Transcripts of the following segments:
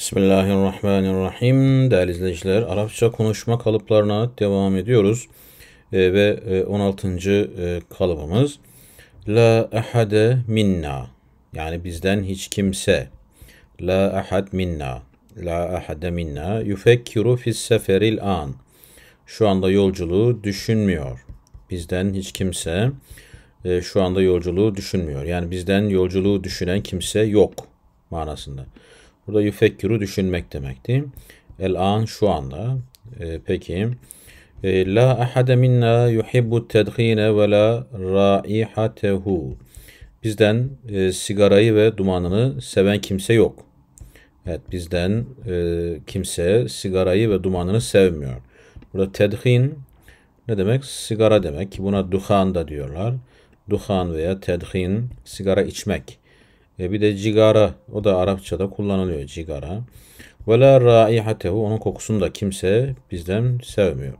Bismillahirrahmanirrahim. Değerli izleyiciler, Arapça konuşma kalıplarına devam ediyoruz. E, ve e, 16. E, kalıbımız La ahade minna. Yani bizden hiç kimse. La ahad minna. La ahade minna. Yufekkiru fis seferil an. Şu anda yolculuğu düşünmüyor. Bizden hiç kimse e, şu anda yolculuğu düşünmüyor. Yani bizden yolculuğu düşünen kimse yok manasında. Burada yufekkiru düşünmek demekti. El an şu anda. E, peki. E, la ahade minna yuhibbu tedhine ve la raihatehu. Bizden e, sigarayı ve dumanını seven kimse yok. Evet bizden e, kimse sigarayı ve dumanını sevmiyor. Burada tedhin ne demek? Sigara demek ki buna duhan da diyorlar. Duhan veya tedhin sigara içmek. E bir de cigara. O da Arapçada kullanılıyor cigara. Ve la raihatehu. Onun kokusunu da kimse bizden sevmiyor.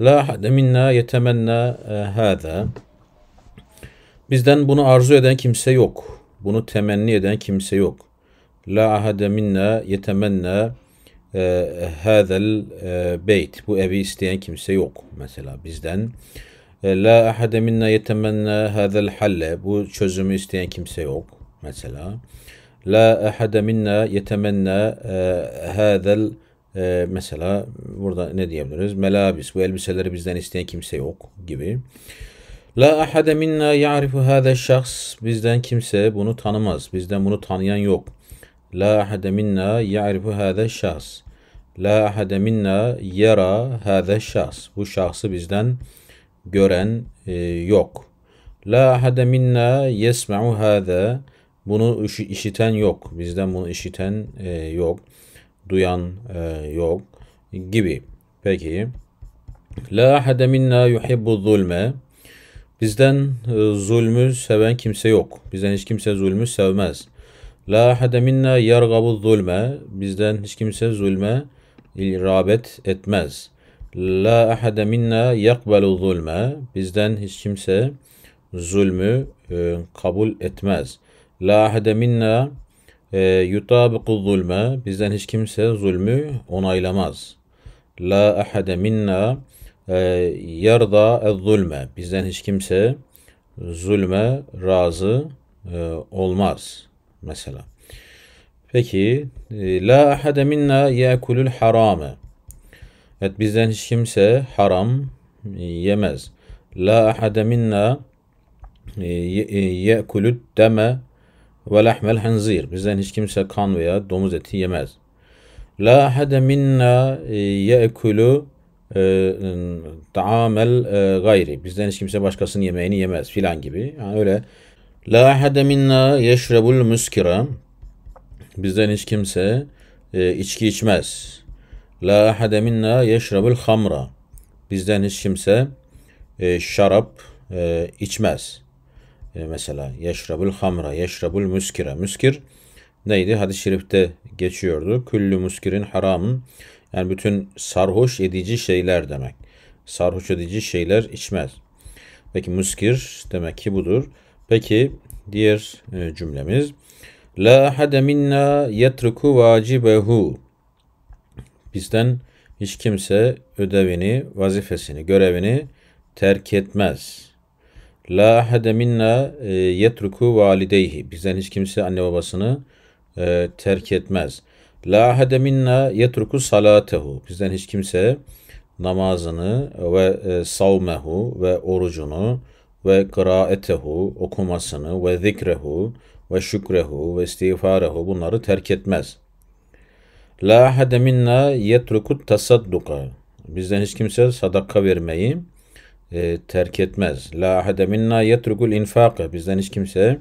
La hade minna yetemenna e, hada Bizden bunu arzu eden kimse yok. Bunu temenni eden kimse yok. La ahade minna yetemenna e, hadal e, beyt. Bu evi isteyen kimse yok. Mesela bizden La ahade minna yetemenna hadal halle. Bu çözümü isteyen kimse yok mesela. La ahade minna yetemenna e, hadel e, mesela burada ne diyebiliriz? Melabis bu elbiseleri bizden isteyen kimse yok gibi. La ahade minna ya'rifu hada şahs bizden kimse bunu tanımaz. Bizden bunu tanıyan yok. La ahade minna ya'rifu hada şahs. La ahade minna yara hada şahs. Bu şahsı bizden gören e, yok. La ahade minna yesma'u hada bunu işiten yok. Bizden bunu işiten e, yok. Duyan e, yok gibi. Peki. La ahade minna yuhibbu zulme. Bizden e, zulmü seven kimse yok. Bizden hiç kimse zulmü sevmez. La ahade minna yergabu zulme. Bizden hiç kimse zulme rağbet etmez. La ahade minna yakbalu zulme. Bizden hiç kimse zulmü e, kabul etmez.'' La ahade minna e, yutabiku zulme. Bizden hiç kimse zulmü onaylamaz. La ahade minna e, yarda el zulme. Bizden hiç kimse zulme razı e, olmaz. Mesela. Peki la ahade minna yekulul harame. Evet bizden hiç kimse haram yemez. La ahade minna yekulud deme ve lehmel hınzir. Bizden hiç kimse kan veya domuz eti yemez. La hede minna e, ye'kulu e, taamel e, gayri. Bizden hiç kimse başkasının yemeğini yemez filan gibi. Yani öyle. La hede minna yeşrebul muskira. Bizden hiç kimse içki içmez. La hede minna yeşrebul hamra. Bizden hiç kimse e, şarap e, içmez.'' e, mesela yeşrabul hamra, yeşrabul müskire. Müskir neydi? Hadis-i şerifte geçiyordu. Küllü muskirin haramın yani bütün sarhoş edici şeyler demek. Sarhoş edici şeyler içmez. Peki muskir demek ki budur. Peki diğer e, cümlemiz La hade minna yetruku vacibehu Bizden hiç kimse ödevini, vazifesini, görevini terk etmez. La ahade minna e, yetruku valideyhi. Bizden hiç kimse anne babasını e, terk etmez. La ahade minna yetruku salatehu. Bizden hiç kimse namazını ve e, savmehu ve orucunu ve kıraatehu okumasını ve zikrehu ve şükrehu ve istiğfarehu bunları terk etmez. La ahade minna yetruku tasadduka. Bizden hiç kimse sadaka vermeyi e, terk etmez. La ahade minna yetrukul infakı. Bizden hiç kimse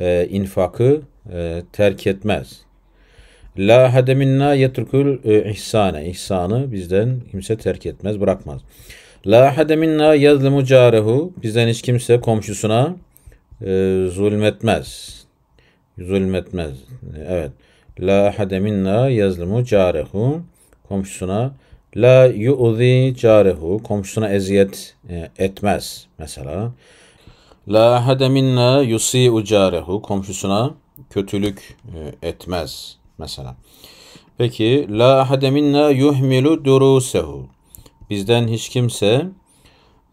e, infakı e, terk etmez. La ahade minna yetrukul e, ihsane. İhsanı bizden kimse terk etmez, bırakmaz. La ahade minna yazlimu carehu. Bizden hiç kimse komşusuna e, zulmetmez. Zulmetmez. Evet. La ahade minna yazlimu carehu. Komşusuna zulmetmez La yu'zi carehu komşusuna eziyet e, etmez mesela. La hade minna yusi'u carehu komşusuna kötülük e, etmez mesela. Peki la hade minna yuhmilu durusehu bizden hiç kimse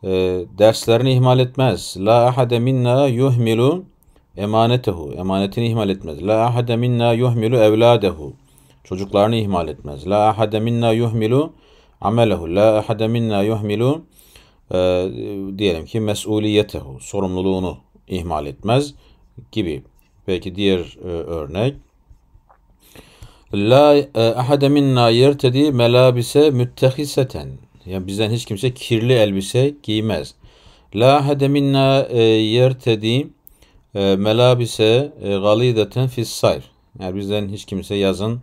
e, derslerini ihmal etmez. La ahade minna yuhmilu emanetehu emanetini ihmal etmez. La ahade minna yuhmilu evladehu Çocuklarını ihmal etmez. La ahade minna yuhmilu amelehu. La ahade minna yuhmilu e, diyelim ki mesuliyetehu. Sorumluluğunu ihmal etmez gibi. Peki diğer e, örnek. La e, ahade minna yertedi melabise müttehiseten. Yani bizden hiç kimse kirli elbise giymez. La ahade minna e, yertedi e, melabise galideten fis Yani bizden hiç kimse yazın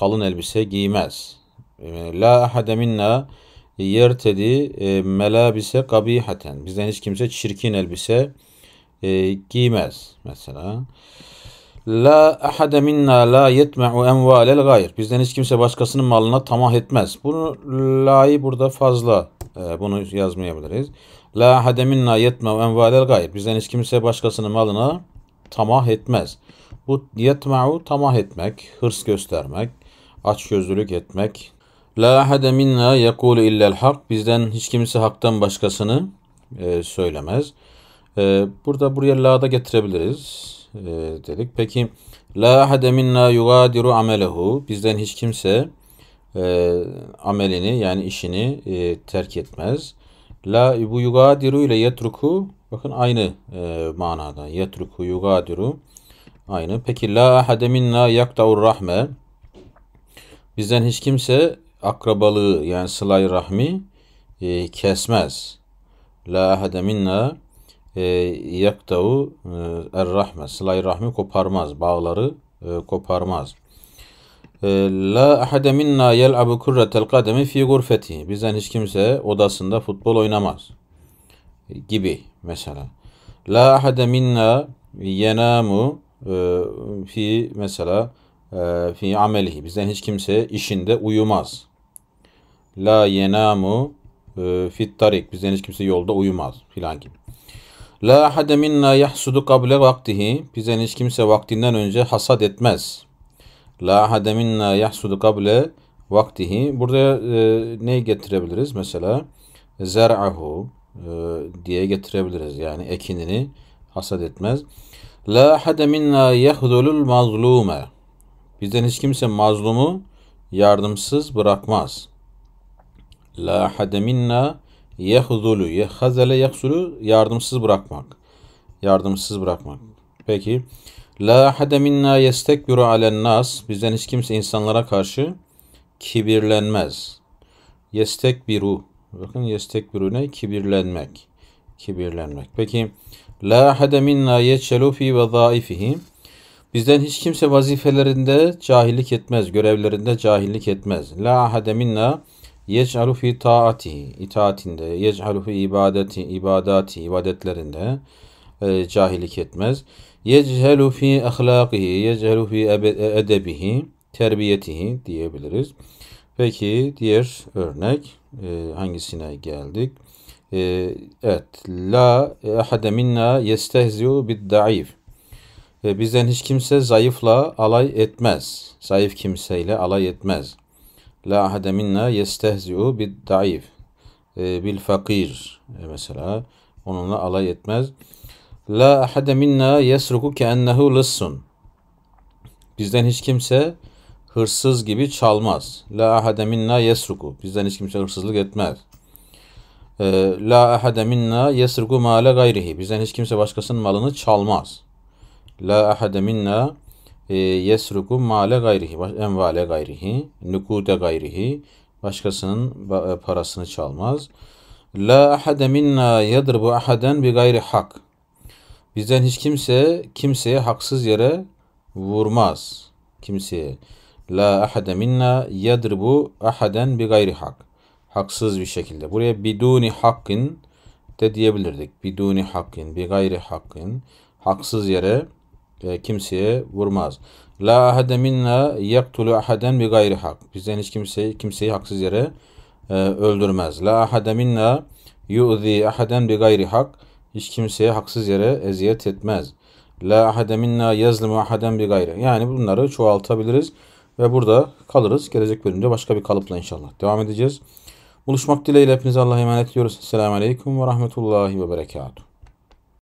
kalın elbise giymez. La ahade minna yertedi e, melabise kabihaten. Bizden hiç kimse çirkin elbise e, giymez mesela. La ahade minna la yetme'u envalel gayr. Bizden hiç kimse başkasının malına tamah etmez. Bunu la'yı burada fazla e, bunu yazmayabiliriz. La ahade minna yetme'u envalel gayr. Bizden hiç kimse başkasının malına tamah etmez. Bu yetme'u tamah etmek, hırs göstermek açgözlülük etmek. La ahade minna yekulu illel hak. Bizden hiç kimse haktan başkasını e, söylemez. E, burada buraya la da getirebiliriz e, dedik. Peki la ahade minna yugadiru amelehu. Bizden hiç kimse e, amelini yani işini e, terk etmez. La bu yugadiru ile yetruku bakın aynı e, manada. Yetruku yugadiru aynı. Peki la ahade minna yaktavur rahme. Bizden hiç kimse akrabalığı yani sılay rahmi e, kesmez. La ahade minna e, yaktavu e, er-rahme. Sılay rahmi koparmaz. Bağları e, koparmaz. E, la ahade minna yel'abu kurretel kademi fi gurfeti. Bizden hiç kimse odasında futbol oynamaz. Gibi mesela. La ahade minna yenamu e, fi mesela ee, fi amelihi. Bizden hiç kimse işinde uyumaz. La yenamu e, fit tarik. Bizden hiç kimse yolda uyumaz filan gibi. La ahade minna yahsudu kable vaktihi. Bizden hiç kimse vaktinden önce hasat etmez. La ahade minna yahsudu kable vaktihi. Burada e, neyi getirebiliriz? Mesela zer'ahu e, diye getirebiliriz. Yani ekinini hasat etmez. La ahade minna yahdulul mazlume. Bizden hiç kimse mazlumu yardımsız bırakmaz. La hade minna yehzulu. Yehzele yehzulu yardımsız bırakmak. Yardımsız bırakmak. Peki. La hade minna yestekbiru alen nas. Bizden hiç kimse insanlara karşı kibirlenmez. Yestekbiru. Bakın yestekbiru ne? Kibirlenmek. Kibirlenmek. Peki. La hade minna yeçelu fi vezaifihi. Bizden hiç kimse vazifelerinde cahillik etmez, görevlerinde cahillik etmez. La ahade minna yec'alu fi taatihi, itaatinde, yec'alu fi ibadeti, ibadati, ibadetlerinde e, cahillik etmez. Yechelu fi ahlakihi, yechelu fi e, edebihi, terbiyetihi diyebiliriz. Peki diğer örnek e, hangisine geldik? E, evet. La ahade minna yestehziu bid daif. E, bizden hiç kimse zayıfla alay etmez. Zayıf kimseyle alay etmez. La ahade minna yestehzi'u bid daif. Ee, bil fakir e, mesela onunla alay etmez. La ahade minna yesruku keennehu lissun. Bizden hiç kimse hırsız gibi çalmaz. La ahade minna yesruku. Bizden hiç kimse hırsızlık etmez. Ee, la ahade minna yesruku male gayrihi. Bizden hiç kimse başkasının malını çalmaz. La ahade minna e, yesruku male gayrihi, envale gayrihi, nukute gayrihi, başkasının e, parasını çalmaz. La ahade minna yadribu ahaden bi gayri hak. Bizden hiç kimse kimseye haksız yere vurmaz. Kimseye. La ahade minna yadribu ahaden bi gayri hak. Haksız bir şekilde. Buraya biduni hakkın de diyebilirdik. Biduni hakkın, bi gayri hakkın. Haksız yere e, kimseye vurmaz. La ahade minna yaktulu ahaden bi gayri hak. Bizden hiç kimseyi, kimseyi haksız yere e, öldürmez. La ahade minna yu'zi ahaden bi gayri hak. Hiç kimseye haksız yere eziyet etmez. La ahade minna yazlimu ahaden bi gayri. Yani bunları çoğaltabiliriz ve burada kalırız. Gelecek bölümde başka bir kalıpla inşallah devam edeceğiz. Buluşmak dileğiyle hepinize Allah'a emanet ediyoruz. Selamun Aleyküm ve Rahmetullahi ve Berekatuhu.